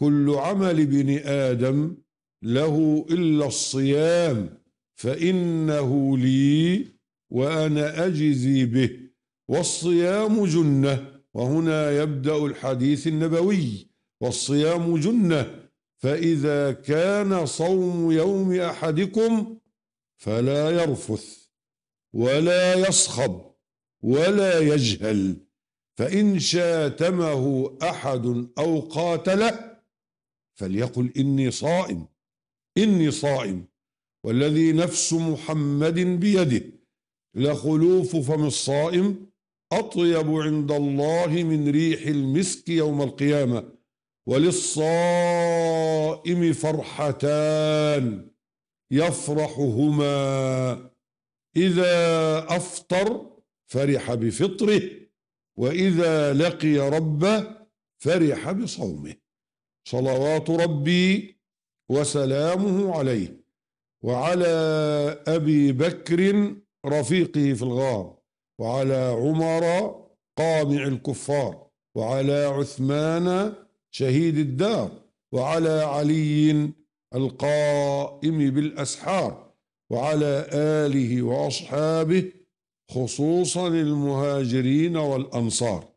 كل عمل ابن ادم له الا الصيام فانه لي وانا اجزي به والصيام جنه وهنا يبدا الحديث النبوي والصيام جنه فاذا كان صوم يوم احدكم فلا يرفث ولا يصخب ولا يجهل فان شاتمه احد او قاتله فليقل إني صائم إني صائم والذي نفس محمد بيده لخلوف فم الصائم أطيب عند الله من ريح المسك يوم القيامة وللصائم فرحتان يفرحهما إذا أفطر فرح بفطره وإذا لقي ربه فرح بصومه صلوات ربي وسلامه عليه وعلى أبي بكر رفيقه في الغار وعلى عمر قامع الكفار وعلى عثمان شهيد الدار وعلى علي القائم بالأسحار وعلى آله وأصحابه خصوصا المهاجرين والأنصار